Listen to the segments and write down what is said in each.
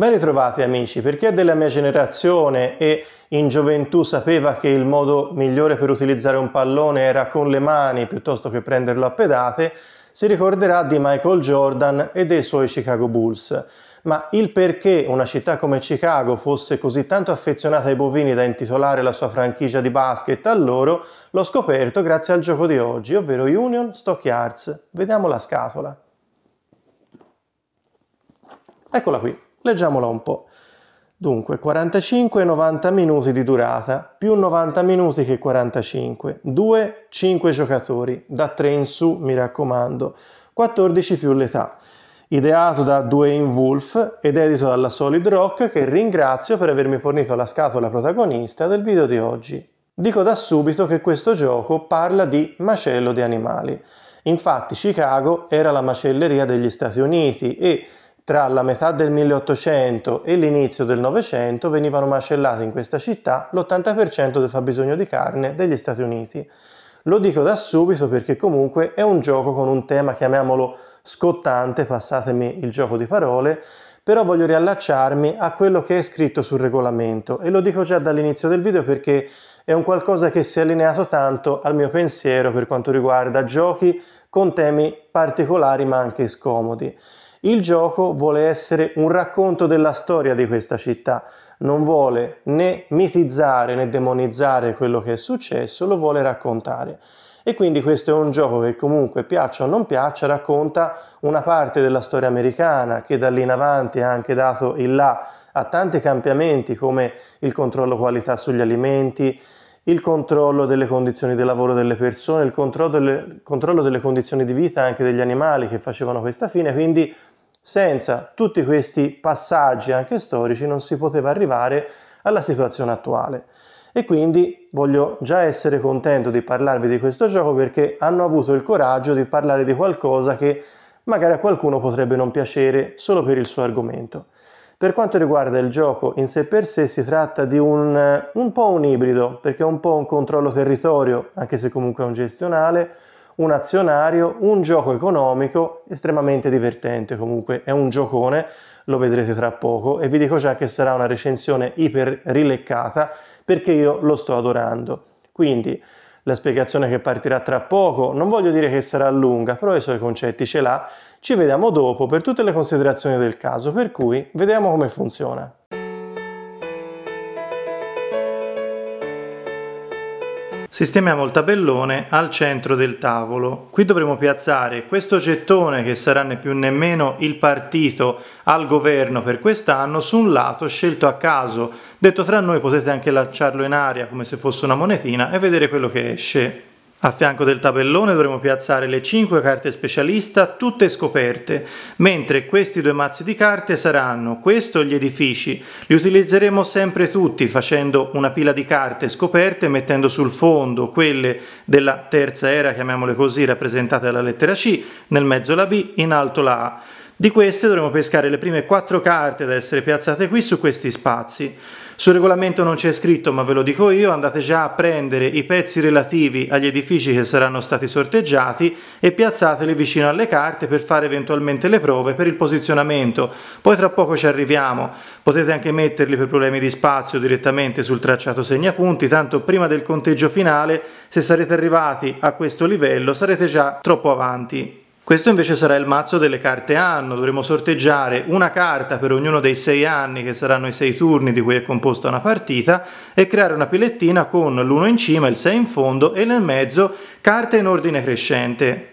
Ben ritrovati amici, per chi è della mia generazione e in gioventù sapeva che il modo migliore per utilizzare un pallone era con le mani piuttosto che prenderlo a pedate, si ricorderà di Michael Jordan e dei suoi Chicago Bulls. Ma il perché una città come Chicago fosse così tanto affezionata ai bovini da intitolare la sua franchigia di basket a loro l'ho scoperto grazie al gioco di oggi, ovvero Union Stockyards. Vediamo la scatola. Eccola qui. Leggiamola un po'. Dunque, 45 90 minuti di durata, più 90 minuti che 45, 2, 5 giocatori, da 3 in su, mi raccomando, 14 più l'età. Ideato da Dwayne Wolf ed edito dalla Solid Rock, che ringrazio per avermi fornito la scatola protagonista del video di oggi. Dico da subito che questo gioco parla di macello di animali. Infatti Chicago era la macelleria degli Stati Uniti e tra la metà del 1800 e l'inizio del Novecento venivano macellate in questa città l'80% del fabbisogno di carne degli Stati Uniti. Lo dico da subito perché comunque è un gioco con un tema, chiamiamolo scottante, passatemi il gioco di parole, però voglio riallacciarmi a quello che è scritto sul regolamento e lo dico già dall'inizio del video perché è un qualcosa che si è allineato tanto al mio pensiero per quanto riguarda giochi con temi particolari ma anche scomodi. Il gioco vuole essere un racconto della storia di questa città, non vuole né mitizzare né demonizzare quello che è successo, lo vuole raccontare. E quindi questo è un gioco che comunque piaccia o non piaccia, racconta una parte della storia americana che da lì in avanti ha anche dato il là a tanti cambiamenti come il controllo qualità sugli alimenti, il controllo delle condizioni di lavoro delle persone, il controllo delle, controllo delle condizioni di vita anche degli animali che facevano questa fine, quindi senza tutti questi passaggi anche storici non si poteva arrivare alla situazione attuale. E quindi voglio già essere contento di parlarvi di questo gioco perché hanno avuto il coraggio di parlare di qualcosa che magari a qualcuno potrebbe non piacere solo per il suo argomento. Per quanto riguarda il gioco in sé per sé si tratta di un, un po' un ibrido, perché è un po' un controllo territorio, anche se comunque è un gestionale, un azionario, un gioco economico estremamente divertente comunque, è un giocone, lo vedrete tra poco e vi dico già che sarà una recensione iper rileccata perché io lo sto adorando. Quindi la spiegazione che partirà tra poco, non voglio dire che sarà lunga, però i suoi concetti ce l'ha. Ci vediamo dopo per tutte le considerazioni del caso, per cui vediamo come funziona. Sistemiamo il tabellone al centro del tavolo. Qui dovremo piazzare questo gettone che sarà né più né meno il partito al governo per quest'anno su un lato scelto a caso. Detto tra noi potete anche lanciarlo in aria come se fosse una monetina e vedere quello che esce. A fianco del tabellone dovremo piazzare le 5 carte specialista, tutte scoperte, mentre questi due mazzi di carte saranno questo gli edifici. Li utilizzeremo sempre tutti facendo una pila di carte scoperte mettendo sul fondo quelle della terza era, chiamiamole così, rappresentate dalla lettera C, nel mezzo la B, in alto la A. Di queste dovremo pescare le prime 4 carte da essere piazzate qui su questi spazi. Sul regolamento non c'è scritto, ma ve lo dico io, andate già a prendere i pezzi relativi agli edifici che saranno stati sorteggiati e piazzateli vicino alle carte per fare eventualmente le prove per il posizionamento. Poi tra poco ci arriviamo, potete anche metterli per problemi di spazio direttamente sul tracciato segnapunti, tanto prima del conteggio finale, se sarete arrivati a questo livello sarete già troppo avanti. Questo invece sarà il mazzo delle carte anno, dovremo sorteggiare una carta per ognuno dei sei anni, che saranno i sei turni di cui è composta una partita, e creare una pilettina con l'1 in cima, il 6 in fondo e nel mezzo carte in ordine crescente.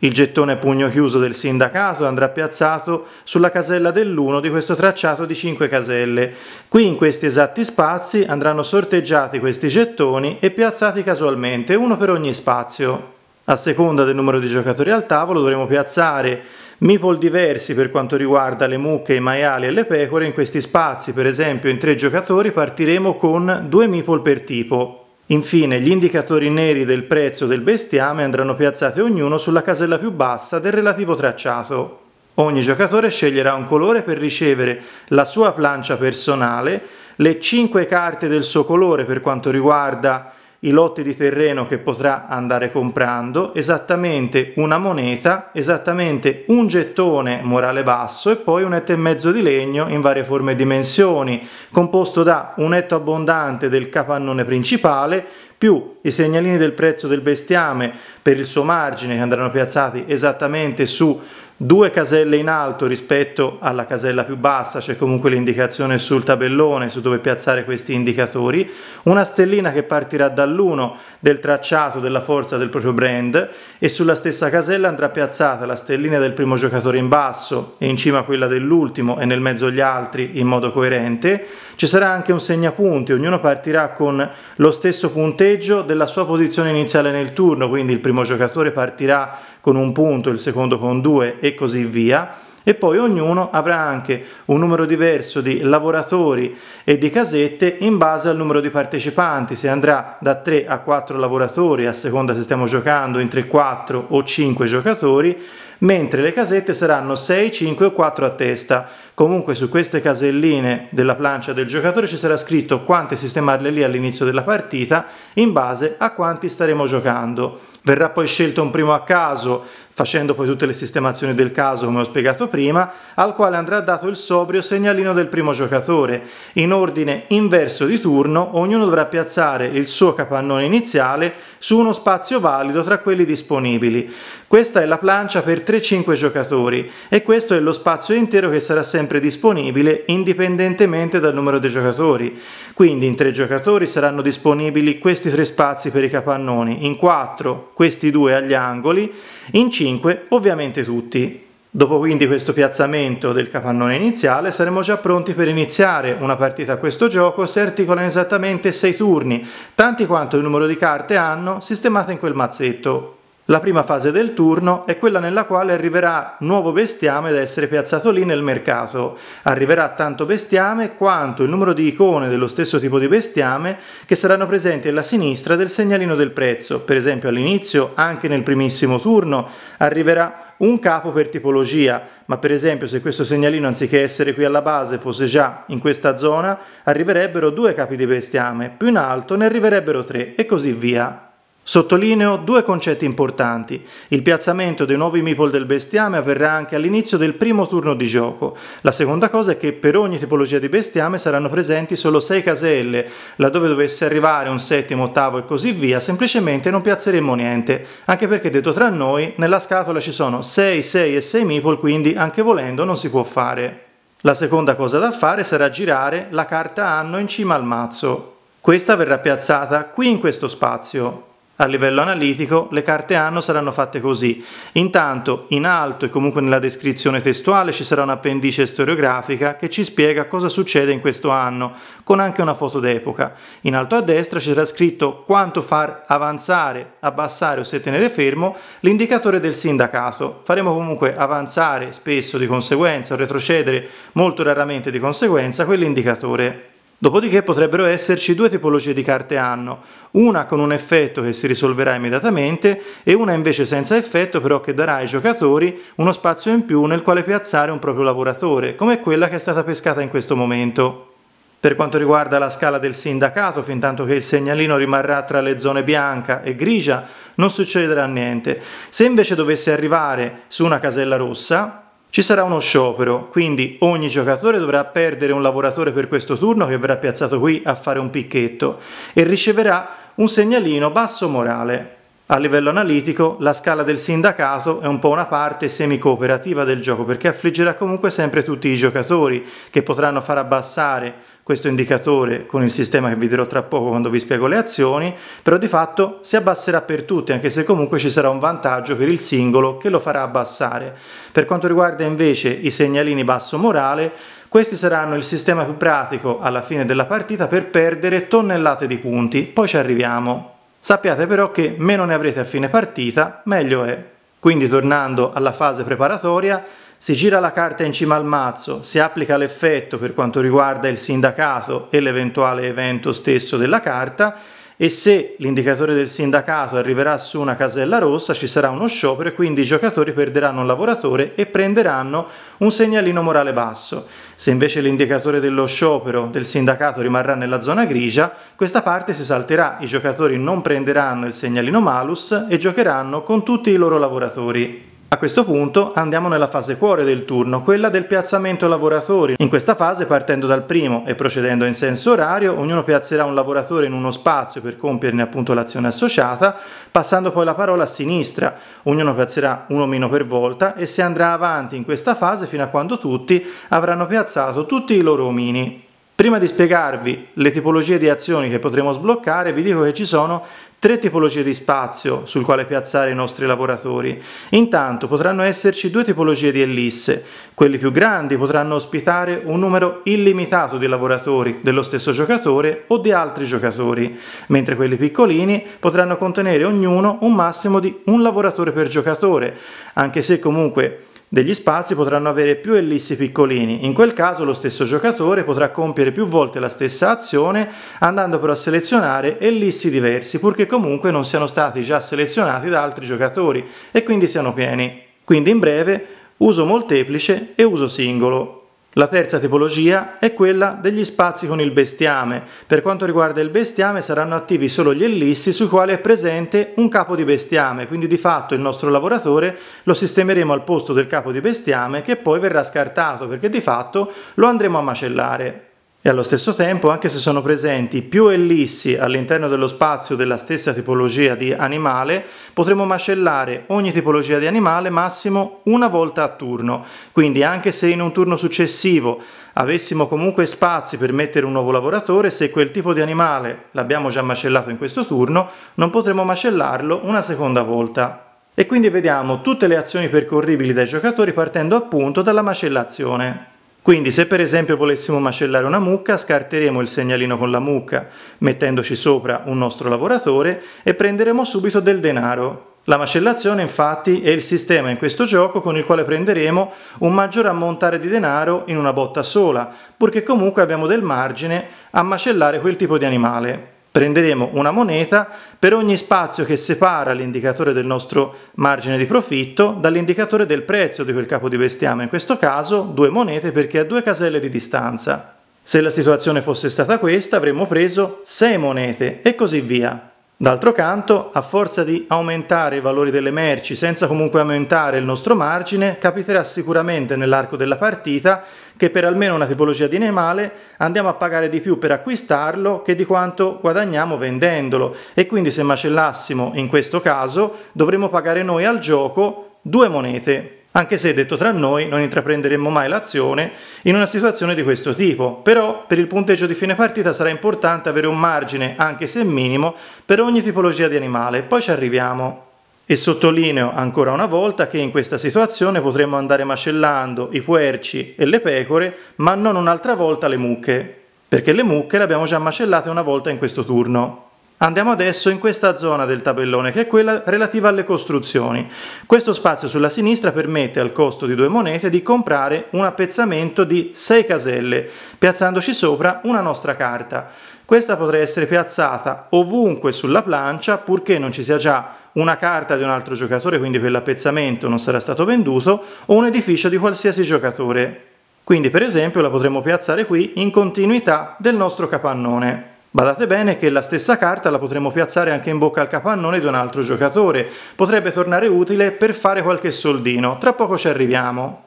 Il gettone pugno chiuso del sindacato andrà piazzato sulla casella dell'1 di questo tracciato di 5 caselle. Qui in questi esatti spazi andranno sorteggiati questi gettoni e piazzati casualmente, uno per ogni spazio. A seconda del numero di giocatori al tavolo dovremo piazzare meeple diversi per quanto riguarda le mucche, i maiali e le pecore in questi spazi, per esempio in tre giocatori partiremo con due meeple per tipo. Infine gli indicatori neri del prezzo del bestiame andranno piazzati ognuno sulla casella più bassa del relativo tracciato. Ogni giocatore sceglierà un colore per ricevere la sua plancia personale, le 5 carte del suo colore per quanto riguarda i lotti di terreno che potrà andare comprando, esattamente una moneta, esattamente un gettone morale basso e poi un etto e mezzo di legno in varie forme e dimensioni, composto da un etto abbondante del capannone principale più i segnalini del prezzo del bestiame per il suo margine che andranno piazzati esattamente su due caselle in alto rispetto alla casella più bassa, c'è comunque l'indicazione sul tabellone su dove piazzare questi indicatori, una stellina che partirà dall'1 del tracciato della forza del proprio brand e sulla stessa casella andrà piazzata la stellina del primo giocatore in basso e in cima quella dell'ultimo e nel mezzo gli altri in modo coerente. Ci sarà anche un segnapunti, ognuno partirà con lo stesso punteggio della sua posizione iniziale nel turno, quindi il primo giocatore partirà con un punto, il secondo con due e così via e poi ognuno avrà anche un numero diverso di lavoratori e di casette in base al numero di partecipanti, se andrà da 3 a 4 lavoratori a seconda se stiamo giocando in 3, 4 o 5 giocatori, mentre le casette saranno 6, 5 o 4 a testa, Comunque su queste caselline della plancia del giocatore ci sarà scritto quante sistemarle lì all'inizio della partita in base a quanti staremo giocando. Verrà poi scelto un primo a caso, facendo poi tutte le sistemazioni del caso come ho spiegato prima, al quale andrà dato il sobrio segnalino del primo giocatore. In ordine inverso di turno, ognuno dovrà piazzare il suo capannone iniziale su uno spazio valido tra quelli disponibili. Questa è la plancia per 3-5 giocatori e questo è lo spazio intero che sarà sempre sempre disponibile indipendentemente dal numero dei giocatori. Quindi in tre giocatori saranno disponibili questi tre spazi per i capannoni, in quattro questi due agli angoli, in cinque ovviamente tutti. Dopo quindi questo piazzamento del capannone iniziale saremo già pronti per iniziare una partita a questo gioco si articolano esattamente 6 turni, tanti quanto il numero di carte hanno sistemate in quel mazzetto. La prima fase del turno è quella nella quale arriverà nuovo bestiame da essere piazzato lì nel mercato. Arriverà tanto bestiame quanto il numero di icone dello stesso tipo di bestiame che saranno presenti alla sinistra del segnalino del prezzo. Per esempio all'inizio, anche nel primissimo turno, arriverà un capo per tipologia, ma per esempio se questo segnalino anziché essere qui alla base fosse già in questa zona, arriverebbero due capi di bestiame, più in alto ne arriverebbero tre e così via. Sottolineo due concetti importanti. Il piazzamento dei nuovi meeple del bestiame avverrà anche all'inizio del primo turno di gioco. La seconda cosa è che per ogni tipologia di bestiame saranno presenti solo 6 caselle, laddove dovesse arrivare un settimo, ottavo e così via, semplicemente non piazzeremo niente, anche perché detto tra noi, nella scatola ci sono 6, 6 e 6 meeple, quindi anche volendo non si può fare. La seconda cosa da fare sarà girare la carta anno in cima al mazzo. Questa verrà piazzata qui in questo spazio a livello analitico le carte anno saranno fatte così. Intanto in alto e comunque nella descrizione testuale ci sarà un'appendice storiografica che ci spiega cosa succede in questo anno, con anche una foto d'epoca. In alto a destra ci sarà scritto quanto far avanzare, abbassare o se tenere fermo l'indicatore del sindacato. Faremo comunque avanzare spesso di conseguenza o retrocedere molto raramente di conseguenza quell'indicatore Dopodiché potrebbero esserci due tipologie di carte anno, una con un effetto che si risolverà immediatamente e una invece senza effetto però che darà ai giocatori uno spazio in più nel quale piazzare un proprio lavoratore, come quella che è stata pescata in questo momento. Per quanto riguarda la scala del sindacato, fin tanto che il segnalino rimarrà tra le zone bianca e grigia, non succederà niente. Se invece dovesse arrivare su una casella rossa, ci sarà uno sciopero, quindi ogni giocatore dovrà perdere un lavoratore per questo turno che verrà piazzato qui a fare un picchetto e riceverà un segnalino basso morale. A livello analitico, la scala del sindacato è un po' una parte semi-cooperativa del gioco perché affliggerà comunque sempre tutti i giocatori che potranno far abbassare questo indicatore con il sistema che vi dirò tra poco quando vi spiego le azioni, però di fatto si abbasserà per tutti, anche se comunque ci sarà un vantaggio per il singolo che lo farà abbassare. Per quanto riguarda invece i segnalini basso morale, questi saranno il sistema più pratico alla fine della partita per perdere tonnellate di punti, poi ci arriviamo. Sappiate però che meno ne avrete a fine partita, meglio è. Quindi tornando alla fase preparatoria, si gira la carta in cima al mazzo, si applica l'effetto per quanto riguarda il sindacato e l'eventuale evento stesso della carta e se l'indicatore del sindacato arriverà su una casella rossa ci sarà uno sciopero e quindi i giocatori perderanno un lavoratore e prenderanno un segnalino morale basso. Se invece l'indicatore dello sciopero del sindacato rimarrà nella zona grigia, questa parte si salterà, i giocatori non prenderanno il segnalino malus e giocheranno con tutti i loro lavoratori. A questo punto andiamo nella fase cuore del turno, quella del piazzamento lavoratori. In questa fase, partendo dal primo e procedendo in senso orario, ognuno piazzerà un lavoratore in uno spazio per compierne appunto l'azione associata, passando poi la parola a sinistra. Ognuno piazzerà uno meno per volta e si andrà avanti in questa fase fino a quando tutti avranno piazzato tutti i loro omini. Prima di spiegarvi le tipologie di azioni che potremo sbloccare, vi dico che ci sono tre tipologie di spazio sul quale piazzare i nostri lavoratori. Intanto potranno esserci due tipologie di ellisse. Quelli più grandi potranno ospitare un numero illimitato di lavoratori dello stesso giocatore o di altri giocatori, mentre quelli piccolini potranno contenere ognuno un massimo di un lavoratore per giocatore, anche se comunque degli spazi potranno avere più ellissi piccolini. In quel caso lo stesso giocatore potrà compiere più volte la stessa azione andando però a selezionare ellissi diversi purché comunque non siano stati già selezionati da altri giocatori e quindi siano pieni. Quindi in breve uso molteplice e uso singolo. La terza tipologia è quella degli spazi con il bestiame. Per quanto riguarda il bestiame saranno attivi solo gli ellissi sui quali è presente un capo di bestiame, quindi di fatto il nostro lavoratore lo sistemeremo al posto del capo di bestiame che poi verrà scartato perché di fatto lo andremo a macellare. E allo stesso tempo, anche se sono presenti più ellissi all'interno dello spazio della stessa tipologia di animale, potremo macellare ogni tipologia di animale massimo una volta a turno. Quindi anche se in un turno successivo avessimo comunque spazi per mettere un nuovo lavoratore, se quel tipo di animale l'abbiamo già macellato in questo turno, non potremo macellarlo una seconda volta. E quindi vediamo tutte le azioni percorribili dai giocatori partendo appunto dalla macellazione. Quindi se per esempio volessimo macellare una mucca, scarteremo il segnalino con la mucca, mettendoci sopra un nostro lavoratore e prenderemo subito del denaro. La macellazione infatti è il sistema in questo gioco con il quale prenderemo un maggior ammontare di denaro in una botta sola, purché comunque abbiamo del margine a macellare quel tipo di animale. Prenderemo una moneta per ogni spazio che separa l'indicatore del nostro margine di profitto dall'indicatore del prezzo di quel capo di bestiame, in questo caso due monete perché a due caselle di distanza. Se la situazione fosse stata questa avremmo preso 6 monete e così via. D'altro canto, a forza di aumentare i valori delle merci senza comunque aumentare il nostro margine, capiterà sicuramente nell'arco della partita che per almeno una tipologia di animale andiamo a pagare di più per acquistarlo che di quanto guadagniamo vendendolo e quindi se macellassimo in questo caso dovremmo pagare noi al gioco due monete anche se detto tra noi non intraprenderemmo mai l'azione in una situazione di questo tipo, però per il punteggio di fine partita sarà importante avere un margine, anche se minimo, per ogni tipologia di animale, poi ci arriviamo. E sottolineo ancora una volta che in questa situazione potremmo andare macellando i puerci e le pecore, ma non un'altra volta le mucche, perché le mucche le abbiamo già macellate una volta in questo turno. Andiamo adesso in questa zona del tabellone, che è quella relativa alle costruzioni. Questo spazio sulla sinistra permette al costo di due monete di comprare un appezzamento di 6 caselle, piazzandoci sopra una nostra carta. Questa potrà essere piazzata ovunque sulla plancia, purché non ci sia già una carta di un altro giocatore, quindi quell'appezzamento non sarà stato venduto, o un edificio di qualsiasi giocatore. Quindi per esempio la potremmo piazzare qui in continuità del nostro capannone. Badate bene che la stessa carta la potremmo piazzare anche in bocca al capannone di un altro giocatore, potrebbe tornare utile per fare qualche soldino, tra poco ci arriviamo.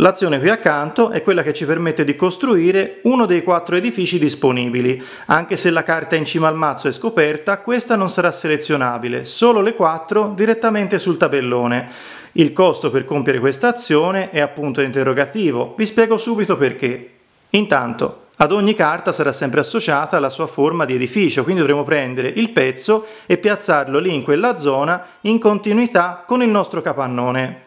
L'azione qui accanto è quella che ci permette di costruire uno dei quattro edifici disponibili. Anche se la carta in cima al mazzo è scoperta, questa non sarà selezionabile, solo le quattro direttamente sul tabellone. Il costo per compiere questa azione è appunto interrogativo, vi spiego subito perché. Intanto, ad ogni carta sarà sempre associata la sua forma di edificio, quindi dovremo prendere il pezzo e piazzarlo lì in quella zona in continuità con il nostro capannone.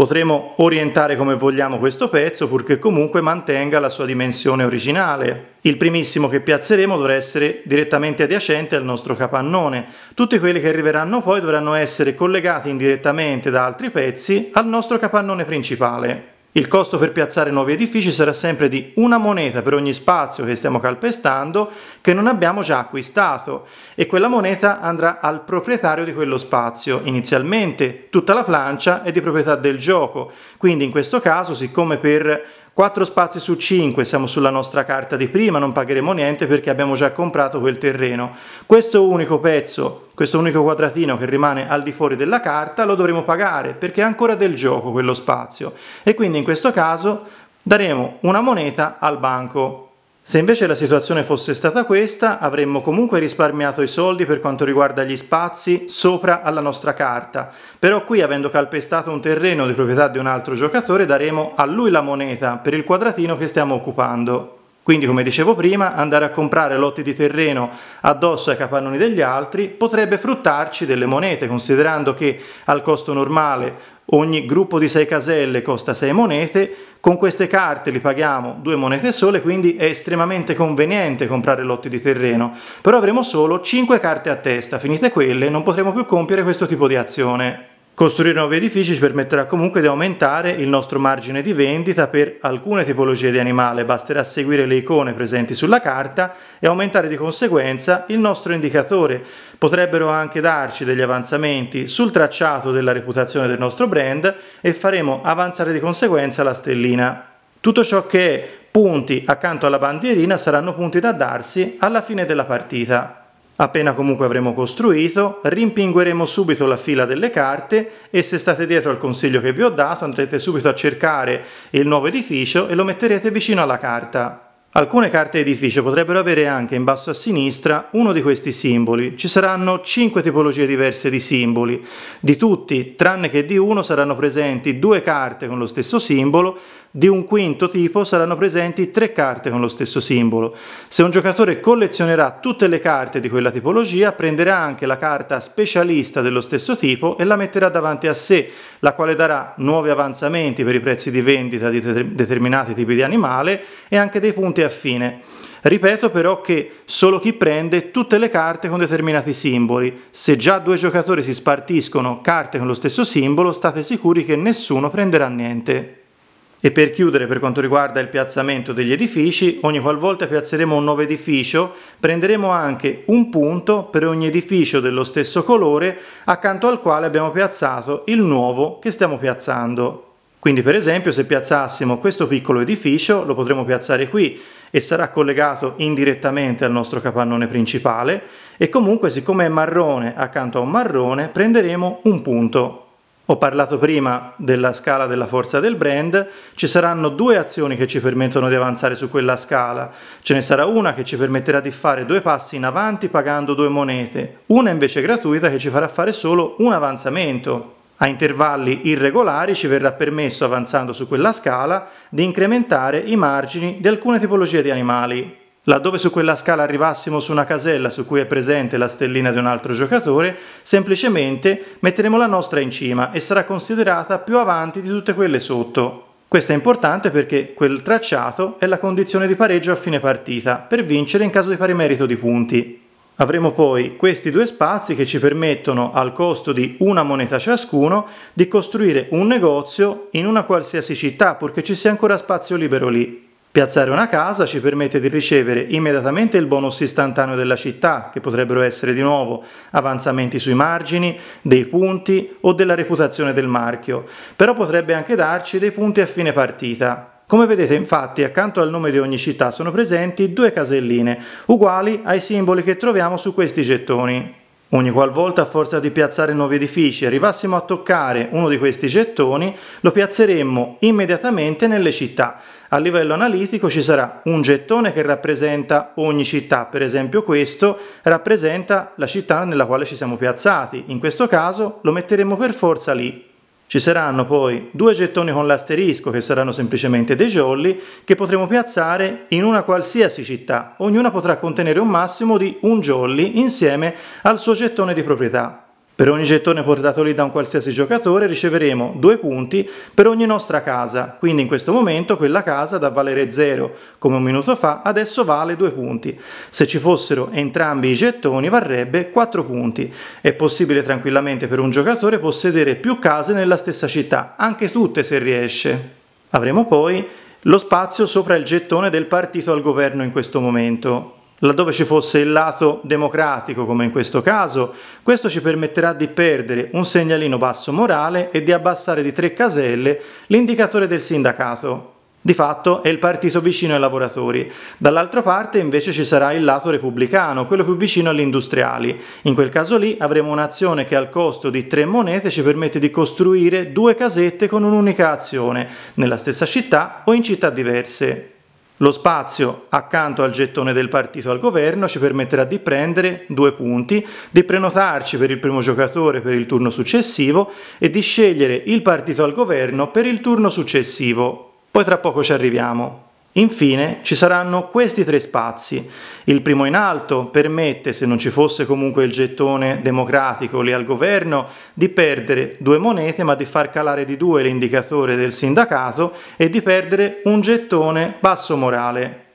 Potremo orientare come vogliamo questo pezzo purché comunque mantenga la sua dimensione originale. Il primissimo che piazzeremo dovrà essere direttamente adiacente al nostro capannone. Tutti quelli che arriveranno poi dovranno essere collegati indirettamente da altri pezzi al nostro capannone principale. Il costo per piazzare nuovi edifici sarà sempre di una moneta per ogni spazio che stiamo calpestando che non abbiamo già acquistato e quella moneta andrà al proprietario di quello spazio. Inizialmente tutta la plancia è di proprietà del gioco, quindi in questo caso siccome per 4 spazi su 5 siamo sulla nostra carta di prima, non pagheremo niente perché abbiamo già comprato quel terreno. Questo unico pezzo, questo unico quadratino che rimane al di fuori della carta lo dovremo pagare perché è ancora del gioco quello spazio e quindi in questo caso daremo una moneta al banco se invece la situazione fosse stata questa, avremmo comunque risparmiato i soldi per quanto riguarda gli spazi sopra alla nostra carta, però qui avendo calpestato un terreno di proprietà di un altro giocatore daremo a lui la moneta per il quadratino che stiamo occupando. Quindi come dicevo prima, andare a comprare lotti di terreno addosso ai capannoni degli altri potrebbe fruttarci delle monete, considerando che al costo normale ogni gruppo di 6 caselle costa 6 monete, con queste carte li paghiamo due monete sole, quindi è estremamente conveniente comprare lotti di terreno, però avremo solo 5 carte a testa, finite quelle non potremo più compiere questo tipo di azione. Costruire nuovi edifici ci permetterà comunque di aumentare il nostro margine di vendita per alcune tipologie di animale, basterà seguire le icone presenti sulla carta e aumentare di conseguenza il nostro indicatore. Potrebbero anche darci degli avanzamenti sul tracciato della reputazione del nostro brand e faremo avanzare di conseguenza la stellina. Tutto ciò che è punti accanto alla bandierina saranno punti da darsi alla fine della partita. Appena comunque avremo costruito, rimpingueremo subito la fila delle carte e se state dietro al consiglio che vi ho dato andrete subito a cercare il nuovo edificio e lo metterete vicino alla carta. Alcune carte edificio potrebbero avere anche in basso a sinistra uno di questi simboli. Ci saranno 5 tipologie diverse di simboli. Di tutti, tranne che di uno, saranno presenti due carte con lo stesso simbolo di un quinto tipo saranno presenti tre carte con lo stesso simbolo. Se un giocatore collezionerà tutte le carte di quella tipologia, prenderà anche la carta specialista dello stesso tipo e la metterà davanti a sé, la quale darà nuovi avanzamenti per i prezzi di vendita di determinati tipi di animale e anche dei punti affine. Ripeto però che solo chi prende tutte le carte con determinati simboli. Se già due giocatori si spartiscono carte con lo stesso simbolo, state sicuri che nessuno prenderà niente. E per chiudere per quanto riguarda il piazzamento degli edifici, ogni qualvolta piazzeremo un nuovo edificio, prenderemo anche un punto per ogni edificio dello stesso colore accanto al quale abbiamo piazzato il nuovo che stiamo piazzando. Quindi per esempio se piazzassimo questo piccolo edificio lo potremo piazzare qui e sarà collegato indirettamente al nostro capannone principale e comunque siccome è marrone accanto a un marrone prenderemo un punto. Ho parlato prima della scala della forza del brand, ci saranno due azioni che ci permettono di avanzare su quella scala. Ce ne sarà una che ci permetterà di fare due passi in avanti pagando due monete, una invece gratuita che ci farà fare solo un avanzamento. A intervalli irregolari ci verrà permesso, avanzando su quella scala, di incrementare i margini di alcune tipologie di animali, Laddove su quella scala arrivassimo su una casella su cui è presente la stellina di un altro giocatore, semplicemente metteremo la nostra in cima e sarà considerata più avanti di tutte quelle sotto. Questo è importante perché quel tracciato è la condizione di pareggio a fine partita, per vincere in caso di pari merito di punti. Avremo poi questi due spazi che ci permettono, al costo di una moneta ciascuno, di costruire un negozio in una qualsiasi città, purché ci sia ancora spazio libero lì. Piazzare una casa ci permette di ricevere immediatamente il bonus istantaneo della città, che potrebbero essere di nuovo avanzamenti sui margini, dei punti o della reputazione del marchio, però potrebbe anche darci dei punti a fine partita. Come vedete infatti accanto al nome di ogni città sono presenti due caselline, uguali ai simboli che troviamo su questi gettoni. Ogni qualvolta a forza di piazzare nuovi edifici arrivassimo a toccare uno di questi gettoni, lo piazzeremmo immediatamente nelle città, a livello analitico ci sarà un gettone che rappresenta ogni città, per esempio questo rappresenta la città nella quale ci siamo piazzati, in questo caso lo metteremo per forza lì. Ci saranno poi due gettoni con l'asterisco che saranno semplicemente dei jolly che potremo piazzare in una qualsiasi città, ognuna potrà contenere un massimo di un jolly insieme al suo gettone di proprietà. Per ogni gettone portato lì da un qualsiasi giocatore riceveremo due punti per ogni nostra casa, quindi in questo momento quella casa da valere 0 come un minuto fa adesso vale due punti. Se ci fossero entrambi i gettoni varrebbe 4 punti. È possibile tranquillamente per un giocatore possedere più case nella stessa città, anche tutte se riesce. Avremo poi lo spazio sopra il gettone del partito al governo in questo momento, Laddove ci fosse il lato democratico, come in questo caso, questo ci permetterà di perdere un segnalino basso morale e di abbassare di tre caselle l'indicatore del sindacato. Di fatto è il partito vicino ai lavoratori. Dall'altra parte invece ci sarà il lato repubblicano, quello più vicino agli industriali. In quel caso lì avremo un'azione che al costo di tre monete ci permette di costruire due casette con un'unica azione, nella stessa città o in città diverse. Lo spazio accanto al gettone del partito al governo ci permetterà di prendere due punti, di prenotarci per il primo giocatore per il turno successivo e di scegliere il partito al governo per il turno successivo. Poi tra poco ci arriviamo. Infine ci saranno questi tre spazi. Il primo in alto permette, se non ci fosse comunque il gettone democratico lì al governo, di perdere due monete ma di far calare di due l'indicatore del sindacato e di perdere un gettone basso morale.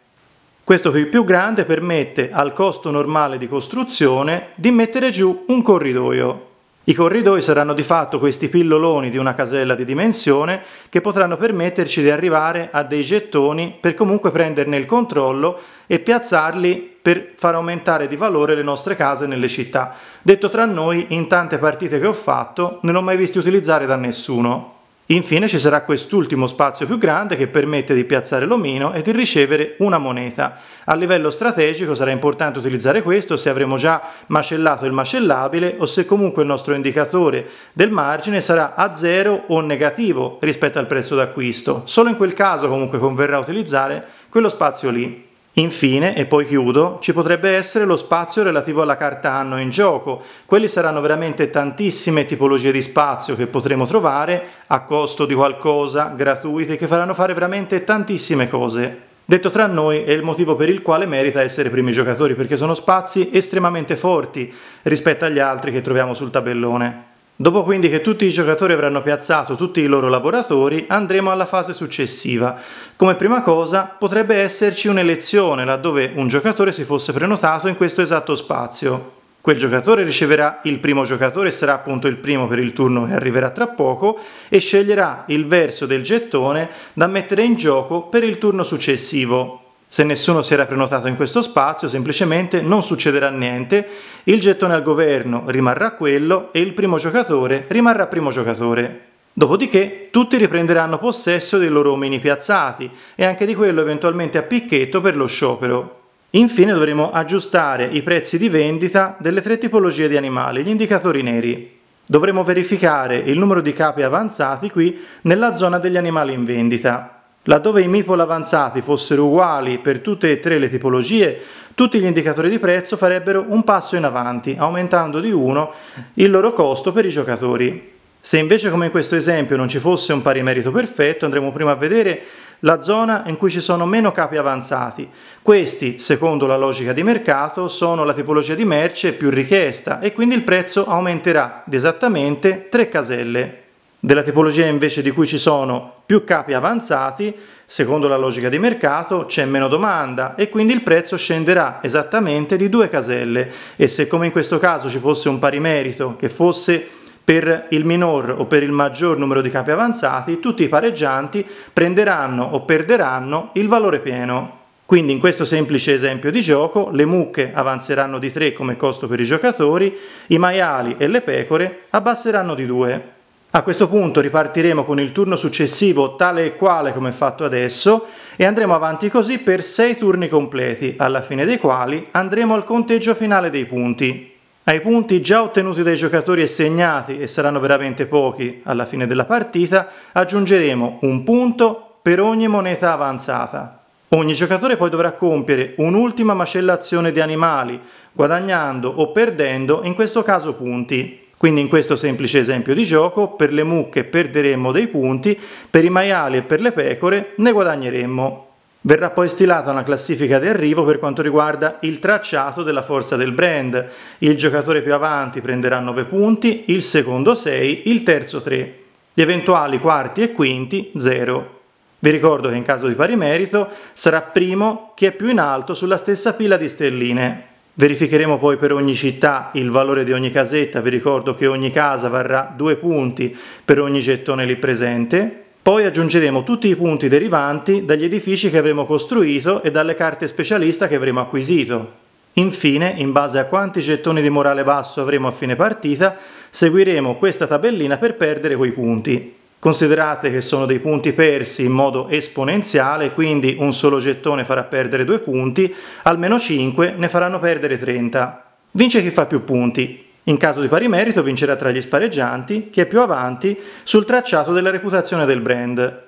Questo qui più grande permette al costo normale di costruzione di mettere giù un corridoio. I corridoi saranno di fatto questi pilloloni di una casella di dimensione che potranno permetterci di arrivare a dei gettoni per comunque prenderne il controllo e piazzarli per far aumentare di valore le nostre case nelle città. Detto tra noi, in tante partite che ho fatto, non ho mai visti utilizzare da nessuno, Infine ci sarà quest'ultimo spazio più grande che permette di piazzare l'omino e di ricevere una moneta. A livello strategico sarà importante utilizzare questo se avremo già macellato il macellabile o se comunque il nostro indicatore del margine sarà a zero o negativo rispetto al prezzo d'acquisto. Solo in quel caso comunque converrà utilizzare quello spazio lì. Infine, e poi chiudo, ci potrebbe essere lo spazio relativo alla carta anno in gioco. Quelli saranno veramente tantissime tipologie di spazio che potremo trovare a costo di qualcosa, gratuite, che faranno fare veramente tantissime cose. Detto tra noi è il motivo per il quale merita essere primi giocatori, perché sono spazi estremamente forti rispetto agli altri che troviamo sul tabellone. Dopo quindi che tutti i giocatori avranno piazzato tutti i loro lavoratori, andremo alla fase successiva. Come prima cosa potrebbe esserci un'elezione laddove un giocatore si fosse prenotato in questo esatto spazio. Quel giocatore riceverà il primo giocatore, sarà appunto il primo per il turno che arriverà tra poco, e sceglierà il verso del gettone da mettere in gioco per il turno successivo. Se nessuno si era prenotato in questo spazio, semplicemente non succederà niente, il gettone al governo rimarrà quello e il primo giocatore rimarrà primo giocatore. Dopodiché tutti riprenderanno possesso dei loro omini piazzati e anche di quello eventualmente a picchetto per lo sciopero. Infine dovremo aggiustare i prezzi di vendita delle tre tipologie di animali, gli indicatori neri. Dovremo verificare il numero di capi avanzati qui nella zona degli animali in vendita. Laddove i MIPOL avanzati fossero uguali per tutte e tre le tipologie, tutti gli indicatori di prezzo farebbero un passo in avanti, aumentando di uno il loro costo per i giocatori. Se invece come in questo esempio non ci fosse un pari merito perfetto, andremo prima a vedere la zona in cui ci sono meno capi avanzati. Questi, secondo la logica di mercato, sono la tipologia di merce più richiesta e quindi il prezzo aumenterà di esattamente 3 caselle della tipologia invece di cui ci sono più capi avanzati, secondo la logica di mercato c'è meno domanda e quindi il prezzo scenderà esattamente di due caselle e se come in questo caso ci fosse un pari merito che fosse per il minor o per il maggior numero di capi avanzati, tutti i pareggianti prenderanno o perderanno il valore pieno. Quindi in questo semplice esempio di gioco le mucche avanzeranno di 3 come costo per i giocatori, i maiali e le pecore abbasseranno di 2. A questo punto ripartiremo con il turno successivo tale e quale come fatto adesso e andremo avanti così per 6 turni completi, alla fine dei quali andremo al conteggio finale dei punti. Ai punti già ottenuti dai giocatori e segnati, e saranno veramente pochi alla fine della partita, aggiungeremo un punto per ogni moneta avanzata. Ogni giocatore poi dovrà compiere un'ultima macellazione di animali, guadagnando o perdendo in questo caso punti. Quindi in questo semplice esempio di gioco per le mucche perderemmo dei punti, per i maiali e per le pecore ne guadagneremmo. Verrà poi stilata una classifica di arrivo per quanto riguarda il tracciato della forza del brand. Il giocatore più avanti prenderà 9 punti, il secondo 6, il terzo 3. Gli eventuali quarti e quinti 0. Vi ricordo che in caso di pari merito sarà primo chi è più in alto sulla stessa pila di sterline. Verificheremo poi per ogni città il valore di ogni casetta, vi ricordo che ogni casa varrà due punti per ogni gettone lì presente. Poi aggiungeremo tutti i punti derivanti dagli edifici che avremo costruito e dalle carte specialista che avremo acquisito. Infine, in base a quanti gettoni di morale basso avremo a fine partita, seguiremo questa tabellina per perdere quei punti. Considerate che sono dei punti persi in modo esponenziale, quindi un solo gettone farà perdere due punti, almeno 5 ne faranno perdere 30. Vince chi fa più punti. In caso di pari merito vincerà tra gli spareggianti chi è più avanti sul tracciato della reputazione del brand.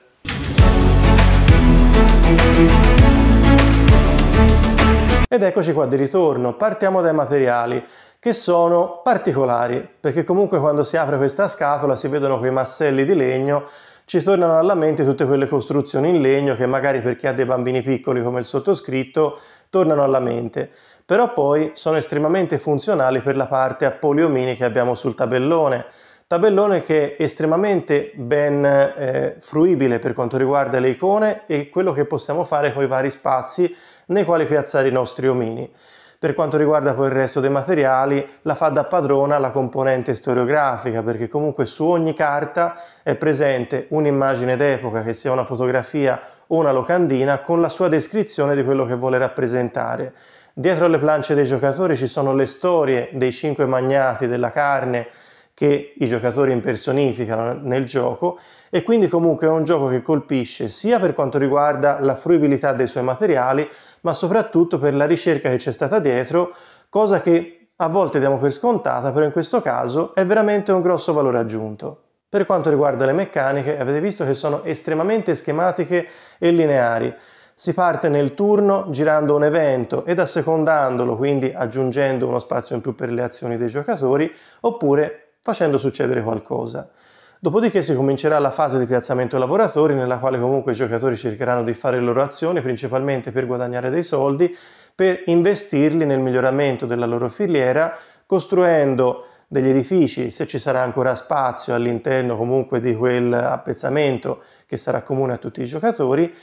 Ed eccoci qua di ritorno, partiamo dai materiali che sono particolari, perché comunque quando si apre questa scatola si vedono quei masselli di legno, ci tornano alla mente tutte quelle costruzioni in legno che magari per chi ha dei bambini piccoli come il sottoscritto tornano alla mente, però poi sono estremamente funzionali per la parte a poliomini che abbiamo sul tabellone. Tabellone che è estremamente ben eh, fruibile per quanto riguarda le icone e quello che possiamo fare con i vari spazi nei quali piazzare i nostri omini. Per quanto riguarda poi il resto dei materiali, la fa da padrona la componente storiografica, perché comunque su ogni carta è presente un'immagine d'epoca, che sia una fotografia o una locandina, con la sua descrizione di quello che vuole rappresentare. Dietro le planche dei giocatori ci sono le storie dei cinque magnati della carne, che i giocatori impersonificano nel gioco e quindi comunque è un gioco che colpisce sia per quanto riguarda la fruibilità dei suoi materiali ma soprattutto per la ricerca che c'è stata dietro, cosa che a volte diamo per scontata, però in questo caso è veramente un grosso valore aggiunto. Per quanto riguarda le meccaniche, avete visto che sono estremamente schematiche e lineari. Si parte nel turno girando un evento ed assecondandolo, quindi aggiungendo uno spazio in più per le azioni dei giocatori, oppure facendo succedere qualcosa. Dopodiché si comincerà la fase di piazzamento lavoratori nella quale comunque i giocatori cercheranno di fare le loro azioni principalmente per guadagnare dei soldi, per investirli nel miglioramento della loro filiera, costruendo degli edifici, se ci sarà ancora spazio all'interno comunque di quel appezzamento che sarà comune a tutti i giocatori,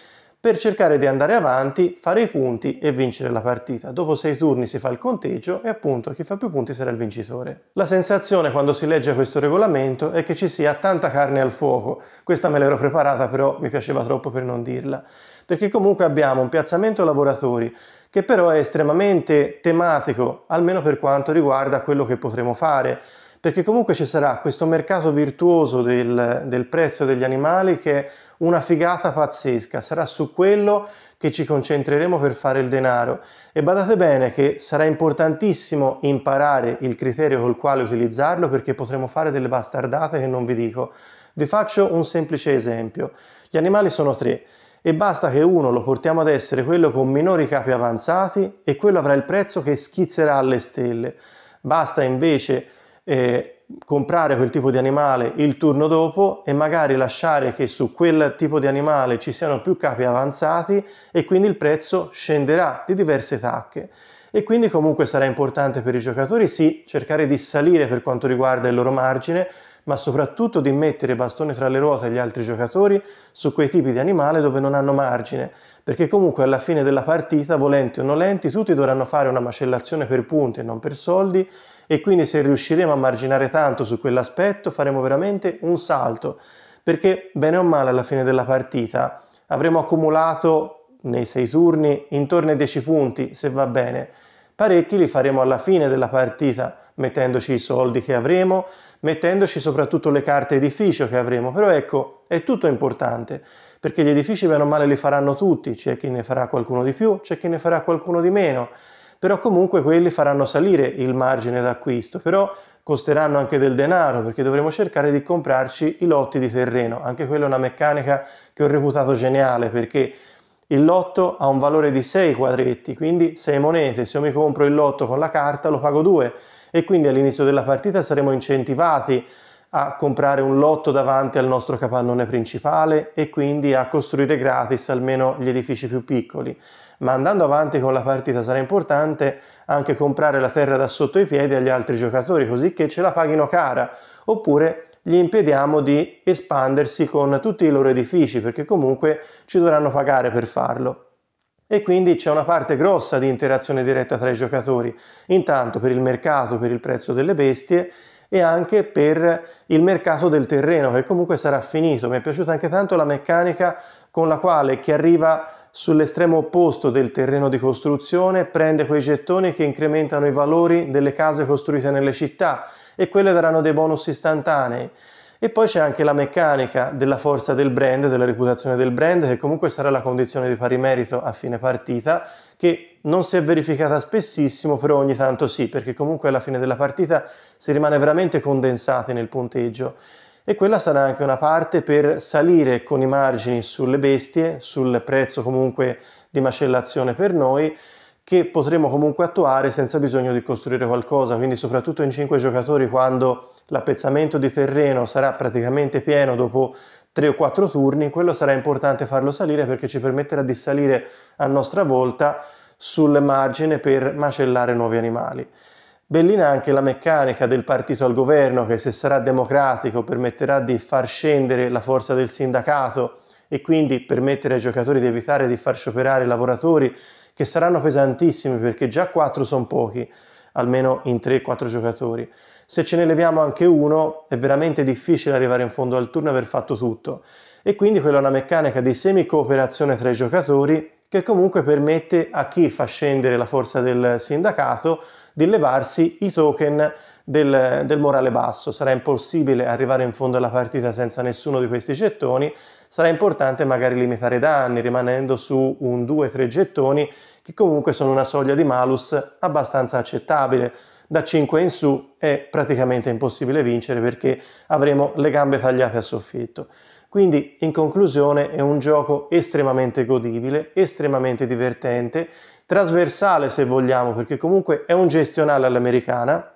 per cercare di andare avanti, fare i punti e vincere la partita. Dopo sei turni si fa il conteggio e appunto chi fa più punti sarà il vincitore. La sensazione quando si legge questo regolamento è che ci sia tanta carne al fuoco. Questa me l'ero preparata però mi piaceva troppo per non dirla. Perché comunque abbiamo un piazzamento lavoratori che però è estremamente tematico, almeno per quanto riguarda quello che potremo fare perché comunque ci sarà questo mercato virtuoso del, del prezzo degli animali che una figata pazzesca, sarà su quello che ci concentreremo per fare il denaro e badate bene che sarà importantissimo imparare il criterio col quale utilizzarlo perché potremo fare delle bastardate che non vi dico. Vi faccio un semplice esempio. Gli animali sono tre e basta che uno lo portiamo ad essere quello con minori capi avanzati e quello avrà il prezzo che schizzerà alle stelle. Basta invece eh, comprare quel tipo di animale il turno dopo e magari lasciare che su quel tipo di animale ci siano più capi avanzati e quindi il prezzo scenderà di diverse tacche. E quindi comunque sarà importante per i giocatori sì cercare di salire per quanto riguarda il loro margine, ma soprattutto di mettere bastone tra le ruote agli altri giocatori su quei tipi di animale dove non hanno margine, perché comunque alla fine della partita, volenti o nolenti, tutti dovranno fare una macellazione per punti e non per soldi e quindi se riusciremo a marginare tanto su quell'aspetto faremo veramente un salto perché bene o male alla fine della partita avremo accumulato nei sei turni intorno ai 10 punti se va bene parecchi li faremo alla fine della partita mettendoci i soldi che avremo mettendoci soprattutto le carte edificio che avremo però ecco è tutto importante perché gli edifici bene o male li faranno tutti c'è chi ne farà qualcuno di più c'è chi ne farà qualcuno di meno però comunque quelli faranno salire il margine d'acquisto, però costeranno anche del denaro perché dovremo cercare di comprarci i lotti di terreno, anche quella è una meccanica che ho reputato geniale perché il lotto ha un valore di 6 quadretti, quindi 6 monete, se io mi compro il lotto con la carta lo pago 2 e quindi all'inizio della partita saremo incentivati a comprare un lotto davanti al nostro capannone principale e quindi a costruire gratis almeno gli edifici più piccoli ma andando avanti con la partita sarà importante anche comprare la terra da sotto i piedi agli altri giocatori così che ce la paghino cara oppure gli impediamo di espandersi con tutti i loro edifici perché comunque ci dovranno pagare per farlo. E quindi c'è una parte grossa di interazione diretta tra i giocatori, intanto per il mercato, per il prezzo delle bestie e anche per il mercato del terreno che comunque sarà finito. Mi è piaciuta anche tanto la meccanica con la quale chi arriva sull'estremo opposto del terreno di costruzione prende quei gettoni che incrementano i valori delle case costruite nelle città e quelle daranno dei bonus istantanei. E poi c'è anche la meccanica della forza del brand, della reputazione del brand, che comunque sarà la condizione di pari merito a fine partita, che non si è verificata spessissimo, però ogni tanto sì, perché comunque alla fine della partita si rimane veramente condensati nel punteggio e quella sarà anche una parte per salire con i margini sulle bestie, sul prezzo comunque di macellazione per noi che potremo comunque attuare senza bisogno di costruire qualcosa, quindi soprattutto in 5 giocatori quando l'appezzamento di terreno sarà praticamente pieno dopo 3 o 4 turni, quello sarà importante farlo salire perché ci permetterà di salire a nostra volta sul margine per macellare nuovi animali. Bellina anche la meccanica del partito al governo che se sarà democratico permetterà di far scendere la forza del sindacato e quindi permettere ai giocatori di evitare di far scioperare i lavoratori che saranno pesantissimi perché già quattro sono pochi, almeno in 3-4 giocatori. Se ce ne leviamo anche uno è veramente difficile arrivare in fondo al turno e aver fatto tutto. E quindi quella è una meccanica di semi-cooperazione tra i giocatori che comunque permette a chi fa scendere la forza del sindacato di levarsi i token del, del morale basso. Sarà impossibile arrivare in fondo alla partita senza nessuno di questi gettoni, sarà importante magari limitare i danni rimanendo su un 2-3 gettoni che comunque sono una soglia di malus abbastanza accettabile. Da 5 in su è praticamente impossibile vincere perché avremo le gambe tagliate a soffitto. Quindi in conclusione è un gioco estremamente godibile, estremamente divertente trasversale se vogliamo, perché comunque è un gestionale all'americana,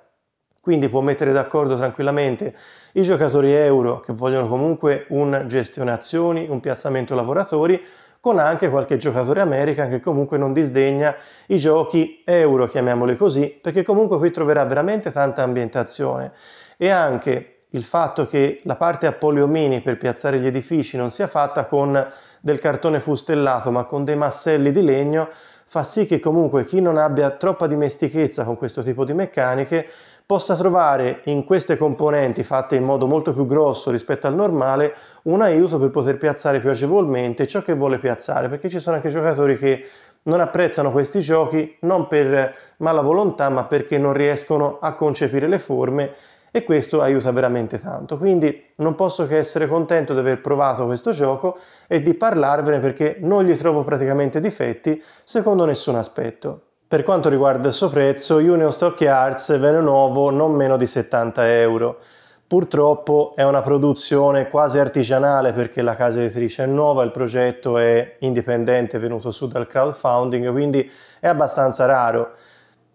quindi può mettere d'accordo tranquillamente i giocatori euro che vogliono comunque un gestione azioni, un piazzamento lavoratori, con anche qualche giocatore American che comunque non disdegna i giochi euro, chiamiamoli così, perché comunque qui troverà veramente tanta ambientazione e anche il fatto che la parte a poliomini per piazzare gli edifici non sia fatta con del cartone fustellato ma con dei masselli di legno fa sì che comunque chi non abbia troppa dimestichezza con questo tipo di meccaniche possa trovare in queste componenti fatte in modo molto più grosso rispetto al normale un aiuto per poter piazzare più agevolmente ciò che vuole piazzare perché ci sono anche giocatori che non apprezzano questi giochi non per mala volontà ma perché non riescono a concepire le forme e questo aiuta veramente tanto. Quindi non posso che essere contento di aver provato questo gioco e di parlarvene perché non gli trovo praticamente difetti secondo nessun aspetto. Per quanto riguarda il suo prezzo, Union Stock Arts ve nuovo non meno di 70 euro. Purtroppo è una produzione quasi artigianale perché la casa editrice è nuova, il progetto è indipendente, è venuto su dal crowdfunding, quindi è abbastanza raro.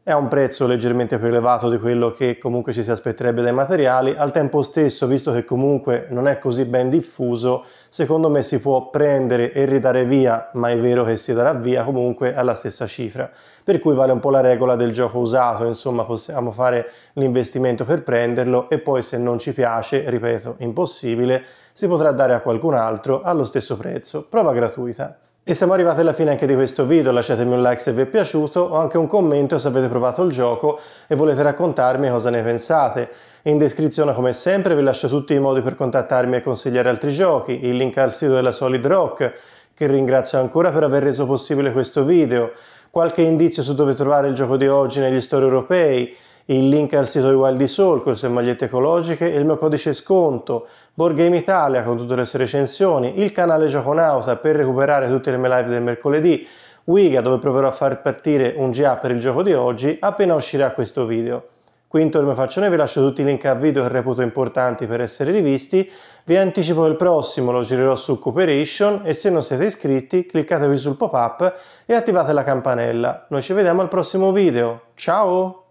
È un prezzo leggermente più elevato di quello che comunque ci si aspetterebbe dai materiali, al tempo stesso, visto che comunque non è così ben diffuso, secondo me si può prendere e ridare via, ma è vero che si darà via comunque alla stessa cifra. Per cui vale un po' la regola del gioco usato, insomma possiamo fare l'investimento per prenderlo e poi se non ci piace, ripeto, impossibile, si potrà dare a qualcun altro allo stesso prezzo. Prova gratuita. E siamo arrivati alla fine anche di questo video, lasciatemi un like se vi è piaciuto o anche un commento se avete provato il gioco e volete raccontarmi cosa ne pensate. In descrizione come sempre vi lascio tutti i modi per contattarmi e consigliare altri giochi, il link al sito della Solid Rock, che ringrazio ancora per aver reso possibile questo video, qualche indizio su dove trovare il gioco di oggi negli store europei, il link al sito di Wildy Soul con le sue magliette ecologiche, il mio codice sconto, Board Game Italia con tutte le sue recensioni, il canale Gioconauta per recuperare tutte le mie live del mercoledì, Wiga dove proverò a far partire un GA per il gioco di oggi appena uscirà questo video. Quinto il mio faccione, vi lascio tutti i link a video che reputo importanti per essere rivisti, vi anticipo il prossimo, lo girerò su Cooperation e se non siete iscritti cliccatevi sul pop-up e attivate la campanella. Noi ci vediamo al prossimo video, ciao!